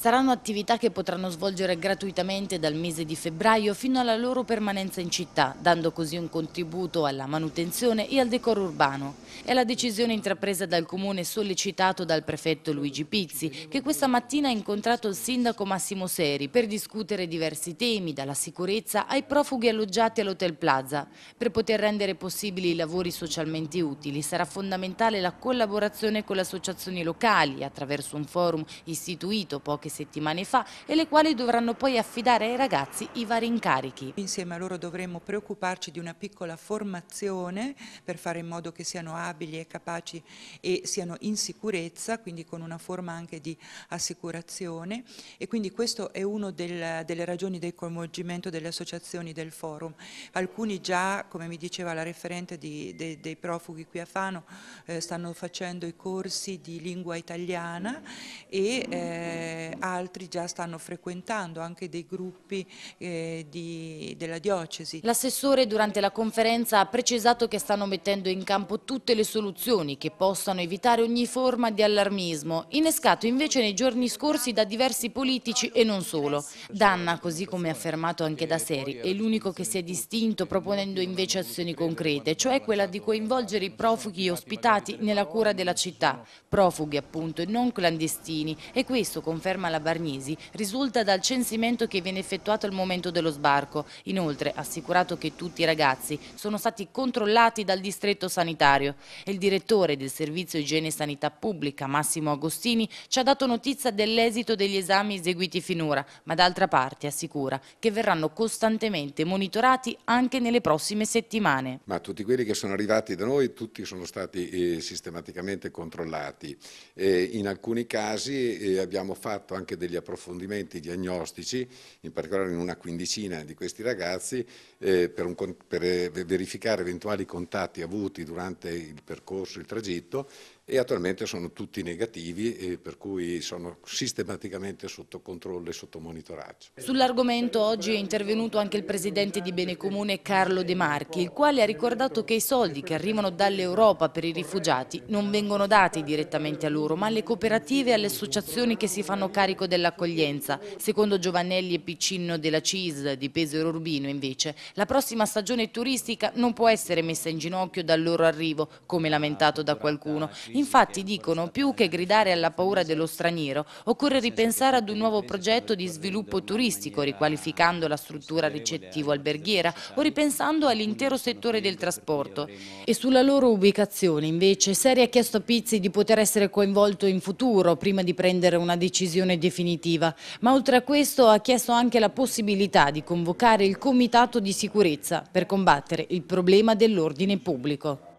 Saranno attività che potranno svolgere gratuitamente dal mese di febbraio fino alla loro permanenza in città, dando così un contributo alla manutenzione e al decoro urbano. È la decisione intrapresa dal Comune sollecitato dal prefetto Luigi Pizzi, che questa mattina ha incontrato il sindaco Massimo Seri per discutere diversi temi, dalla sicurezza ai profughi alloggiati all'Hotel Plaza. Per poter rendere possibili i lavori socialmente utili sarà fondamentale la collaborazione con le associazioni locali attraverso un forum istituito poche settimane fa e le quali dovranno poi affidare ai ragazzi i vari incarichi. Insieme a loro dovremmo preoccuparci di una piccola formazione per fare in modo che siano abili e capaci e siano in sicurezza, quindi con una forma anche di assicurazione e quindi questo è una delle ragioni del coinvolgimento delle associazioni del forum. Alcuni già, come mi diceva la referente di, de, dei profughi qui a Fano, eh, stanno facendo i corsi di lingua italiana e eh, altri già stanno frequentando anche dei gruppi eh, di, della diocesi. L'assessore durante la conferenza ha precisato che stanno mettendo in campo tutte le soluzioni che possano evitare ogni forma di allarmismo, innescato invece nei giorni scorsi da diversi politici e non solo. Danna, così come affermato anche da Seri, è l'unico che si è distinto proponendo invece azioni concrete, cioè quella di coinvolgere i profughi ospitati nella cura della città, profughi appunto e non clandestini e questo conferma alla Bargnisi risulta dal censimento che viene effettuato al momento dello sbarco. Inoltre assicurato che tutti i ragazzi sono stati controllati dal distretto sanitario il direttore del servizio igiene e sanità pubblica Massimo Agostini ci ha dato notizia dell'esito degli esami eseguiti finora, ma d'altra parte assicura che verranno costantemente monitorati anche nelle prossime settimane. Ma tutti quelli che sono arrivati da noi, tutti sono stati eh, sistematicamente controllati. in alcuni casi eh, abbiamo fatto anche anche degli approfondimenti diagnostici, in particolare in una quindicina di questi ragazzi, eh, per, un, per eh, verificare eventuali contatti avuti durante il percorso, il tragitto e attualmente sono tutti negativi eh, per cui sono sistematicamente sotto controllo e sotto monitoraggio. Sull'argomento oggi è intervenuto anche il presidente di Benecomune Carlo De Marchi, il quale ha ricordato che i soldi che arrivano dall'Europa per i rifugiati non vengono dati direttamente a loro, ma alle cooperative e alle associazioni che si fanno carico carico dell'accoglienza. Secondo Giovanelli e Piccinno della CIS di Pesero Urbino, invece, la prossima stagione turistica non può essere messa in ginocchio dal loro arrivo, come lamentato da qualcuno. Infatti dicono, più che gridare alla paura dello straniero, occorre ripensare ad un nuovo progetto di sviluppo turistico, riqualificando la struttura ricettivo-alberghiera o ripensando all'intero settore del trasporto. E sulla loro ubicazione, invece, Seri ha chiesto a Pizzi di poter essere coinvolto in futuro, prima di prendere una decisione definitiva, ma oltre a questo ha chiesto anche la possibilità di convocare il Comitato di Sicurezza per combattere il problema dell'ordine pubblico.